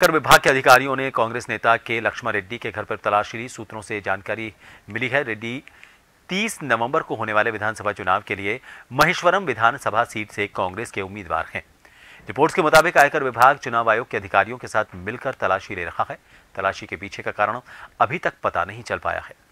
कर विभाग के अधिकारियों ने कांग्रेस नेता के लक्ष्मण रेड्डी के घर पर तलाशी ली सूत्रों से जानकारी मिली है रेड्डी 30 नवंबर को होने वाले विधानसभा चुनाव के लिए महेश्वरम विधानसभा सीट से कांग्रेस के उम्मीदवार हैं रिपोर्ट्स के मुताबिक आयकर विभाग चुनाव आयोग के अधिकारियों के साथ मिलकर तलाशी ले रहा है तलाशी के पीछे का कारण अभी तक पता नहीं चल पाया है